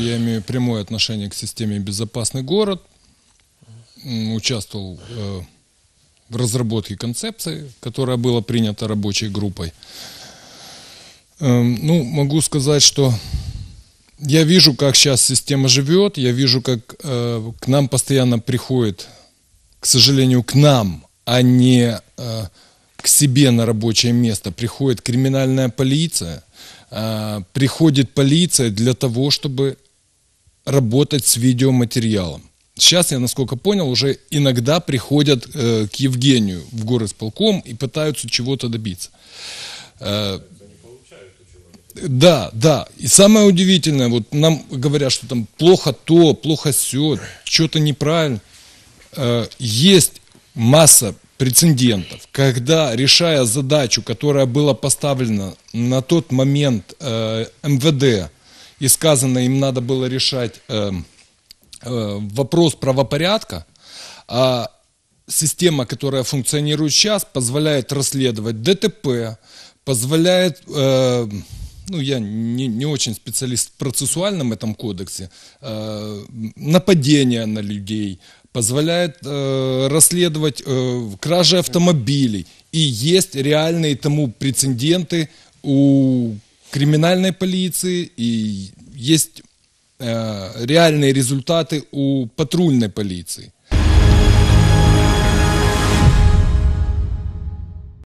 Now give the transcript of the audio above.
Я имею прямое отношение к системе «Безопасный город». Участвовал э, в разработке концепции, которая была принята рабочей группой. Эм, ну, могу сказать, что я вижу, как сейчас система живет, я вижу, как э, к нам постоянно приходит, к сожалению, к нам, а не э, к себе на рабочее место, приходит криминальная полиция, э, приходит полиция для того, чтобы работать с видеоматериалом. Сейчас, я насколько понял, уже иногда приходят э, к Евгению в город с полком и пытаются чего-то добиться. Э, да, да. И самое удивительное, вот нам говорят, что там плохо то, плохо все, что-то неправильно. Э, есть масса прецедентов, когда, решая задачу, которая была поставлена на тот момент э, МВД, и сказано, им надо было решать э, э, вопрос правопорядка, а система, которая функционирует сейчас, позволяет расследовать ДТП, позволяет... Э, ну, я не, не очень специалист в процессуальном этом кодексе, э, нападения на людей, позволяет э, расследовать э, кражи автомобилей. И есть реальные тому прецеденты у криминальной полиции, и есть э, реальные результаты у патрульной полиции.